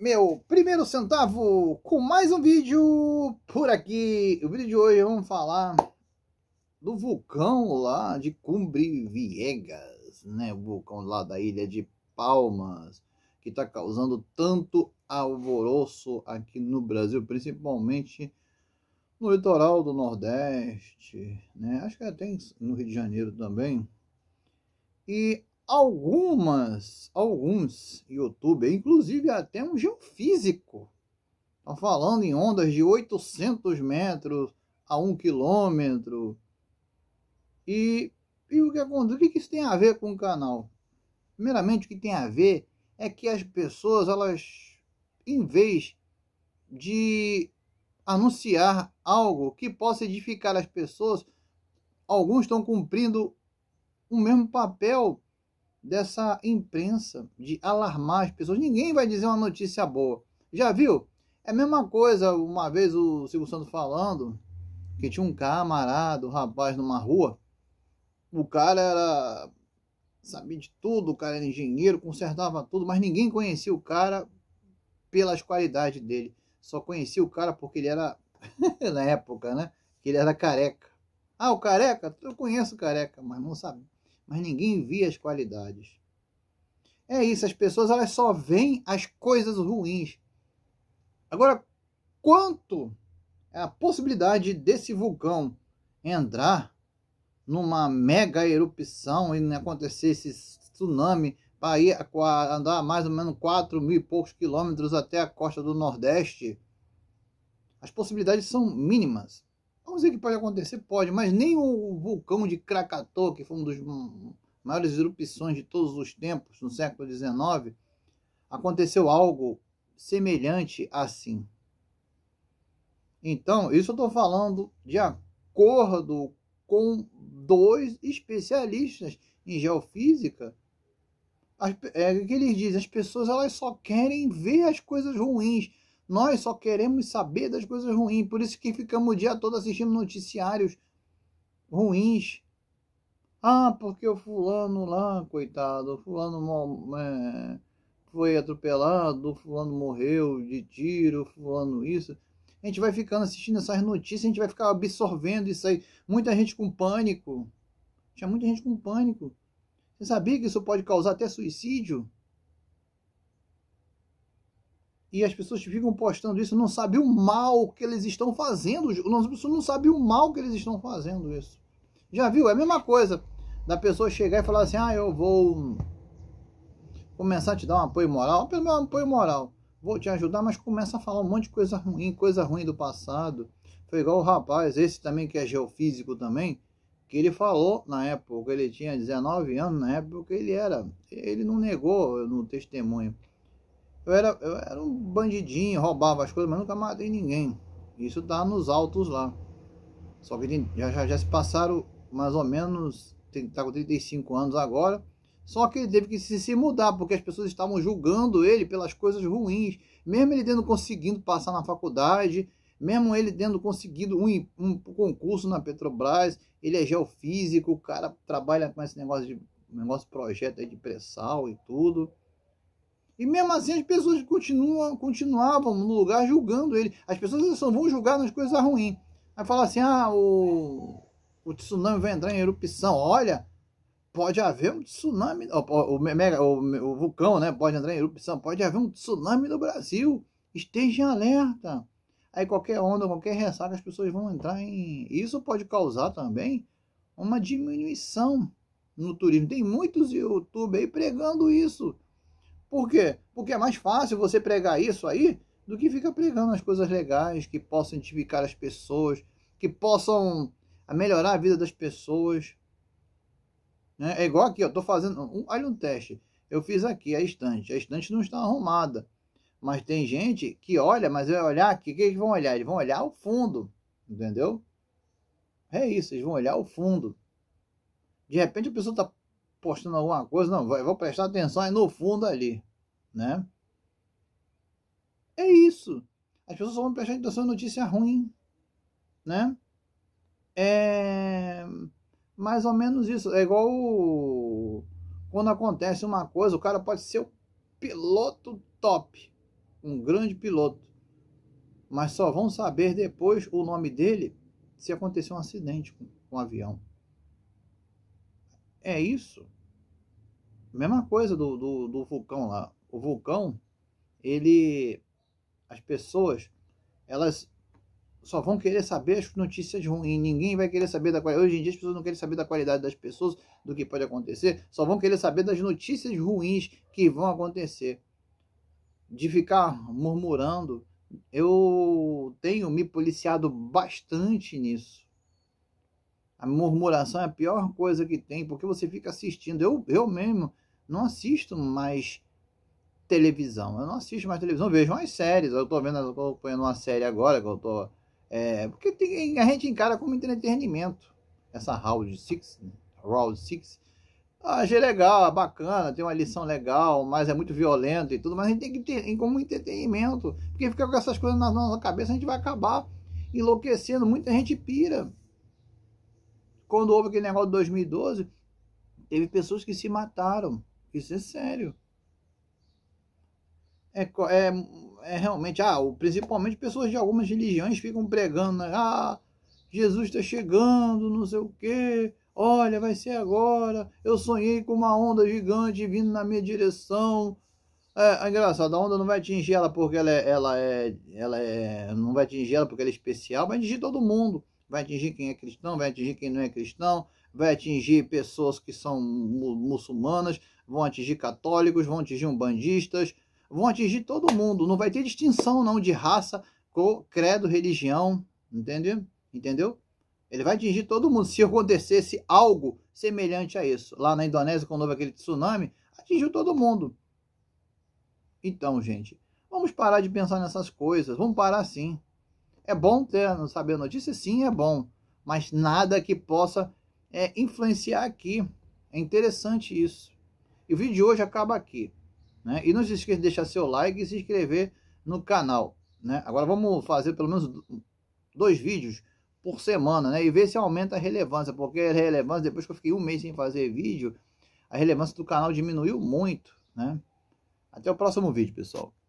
meu primeiro centavo com mais um vídeo por aqui. O vídeo de hoje vamos falar do vulcão lá de Cumbre Viegas, né? O vulcão lá da ilha de Palmas, que está causando tanto alvoroço aqui no Brasil, principalmente no litoral do Nordeste, né? Acho que até no Rio de Janeiro também. E algumas, alguns YouTube, inclusive até um geofísico, estão falando em ondas de 800 metros a 1 quilômetro. E, e o, que, é o é que isso tem a ver com o canal? Primeiramente, o que tem a ver é que as pessoas, elas, em vez de anunciar algo que possa edificar as pessoas, alguns estão cumprindo o mesmo papel dessa imprensa de alarmar as pessoas. Ninguém vai dizer uma notícia boa. Já viu? É a mesma coisa, uma vez o Silvio Santos falando que tinha um camarada, um rapaz numa rua. O cara era sabia de tudo, o cara era engenheiro, consertava tudo, mas ninguém conhecia o cara pelas qualidades dele. Só conhecia o cara porque ele era na época, né? Que ele era careca. Ah, o careca? Eu conheço o careca, mas não sabia mas ninguém via as qualidades. É isso, as pessoas elas só veem as coisas ruins. Agora, quanto é a possibilidade desse vulcão entrar numa mega erupção e acontecer esse tsunami para ir andar mais ou menos 4 mil e poucos quilômetros até a costa do Nordeste? As possibilidades são mínimas. Vamos dizer que pode acontecer? Pode, mas nem o vulcão de Krakatoa, que foi uma das maiores erupções de todos os tempos, no século XIX, aconteceu algo semelhante assim. Então, isso eu estou falando de acordo com dois especialistas em geofísica, as, é, que eles dizem, as pessoas elas só querem ver as coisas ruins, nós só queremos saber das coisas ruins, por isso que ficamos o dia todo assistindo noticiários ruins. Ah, porque o fulano lá, coitado, o fulano é, foi atropelado, o fulano morreu de tiro, o fulano isso. A gente vai ficando assistindo essas notícias, a gente vai ficar absorvendo isso aí. Muita gente com pânico. Tinha muita gente com pânico. Você sabia que isso pode causar até suicídio? E as pessoas que ficam postando isso não sabem o mal que eles estão fazendo. As pessoas não sabem o mal que eles estão fazendo isso. Já viu? É a mesma coisa da pessoa chegar e falar assim: ah, eu vou começar a te dar um apoio moral. Pelo meu apoio moral, vou te ajudar, mas começa a falar um monte de coisa ruim, coisa ruim do passado. Foi igual o rapaz, esse também que é geofísico também, que ele falou na época, ele tinha 19 anos na época, ele era, ele não negou no testemunho eu era, eu era um bandidinho, roubava as coisas, mas nunca matei ninguém. Isso tá nos altos lá. Só que já, já, já se passaram mais ou menos, tá com 35 anos agora. Só que ele teve que se, se mudar, porque as pessoas estavam julgando ele pelas coisas ruins. Mesmo ele tendo conseguido passar na faculdade, mesmo ele tendo conseguido um, um, concurso na Petrobras, ele é geofísico, o cara trabalha com esse negócio de negócio projeto de pré-sal e tudo. E mesmo assim as pessoas continuam, continuavam no lugar julgando ele. As pessoas só vão julgar nas coisas ruins. Aí fala assim, ah, o, o tsunami vai entrar em erupção. Olha, pode haver um tsunami, o, o, mega, o, o vulcão né, pode entrar em erupção. Pode haver um tsunami no Brasil. Esteja em alerta. Aí qualquer onda, qualquer ressaca, as pessoas vão entrar em... Isso pode causar também uma diminuição no turismo. Tem muitos YouTube aí pregando isso. Por quê? Porque é mais fácil você pregar isso aí do que ficar pregando as coisas legais que possam edificar as pessoas, que possam ah, melhorar a vida das pessoas. Né? É igual aqui, eu estou fazendo. Um, olha um teste. Eu fiz aqui a estante. A estante não está arrumada. Mas tem gente que olha, mas vai olhar aqui. O que, eles vão olhar? Eles vão olhar o fundo. Entendeu? É isso, eles vão olhar o fundo. De repente a pessoa está postando alguma coisa, não, vai, vou prestar atenção aí no fundo ali, né? É isso. As pessoas vão prestar atenção em notícia ruim, né? É mais ou menos isso. É igual quando acontece uma coisa, o cara pode ser o piloto top, um grande piloto, mas só vão saber depois o nome dele se acontecer um acidente com, o avião. É isso. Mesma coisa do, do, do vulcão lá. O vulcão, ele. As pessoas, elas só vão querer saber as notícias ruins. Ninguém vai querer saber da qualidade. Hoje em dia as pessoas não querem saber da qualidade das pessoas, do que pode acontecer. Só vão querer saber das notícias ruins que vão acontecer. De ficar murmurando. Eu tenho me policiado bastante nisso. A murmuração é a pior coisa que tem, porque você fica assistindo. Eu, eu mesmo não assisto mais televisão. Eu não assisto mais televisão, eu vejo umas séries. Eu estou vendo, eu tô acompanhando uma série agora que eu tô. É, porque tem, a gente encara como entretenimento. Essa Round 6, né? Round 6. Ah, achei legal, é bacana, tem uma lição legal, mas é muito violento e tudo, mas a gente tem que ter como entretenimento, porque fica com essas coisas na nossa cabeça, a gente vai acabar enlouquecendo, muita gente pira. Quando houve aquele negócio de 2012, teve pessoas que se mataram. Isso é sério. É, é, é realmente, ah, principalmente pessoas de algumas religiões ficam pregando, né? ah, Jesus está chegando, não sei o quê, olha, vai ser agora, eu sonhei com uma onda gigante vindo na minha direção. É, é engraçado, a onda não vai atingir ela porque ela é, ela é, ela é, não vai atingir ela porque ela é especial, vai atingir todo mundo vai atingir quem é cristão, vai atingir quem não é cristão, vai atingir pessoas que são muçulmanas, vão atingir católicos, vão atingir umbandistas, vão atingir todo mundo. Não vai ter distinção não de raça, credo, religião, entendeu? Entendeu? Ele vai atingir todo mundo. Se acontecesse algo semelhante a isso, lá na Indonésia, quando houve aquele tsunami, atingiu todo mundo. Então, gente, vamos parar de pensar nessas coisas. Vamos parar sim. É bom ter, saber notícias? Sim, é bom. Mas nada que possa é, influenciar aqui. É interessante isso. E o vídeo de hoje acaba aqui. Né? E não se esqueça de deixar seu like e se inscrever no canal. Né? Agora vamos fazer pelo menos dois vídeos por semana, né? E ver se aumenta a relevância, porque a relevância, depois que eu fiquei um mês sem fazer vídeo, a relevância do canal diminuiu muito, né? Até o próximo vídeo, pessoal.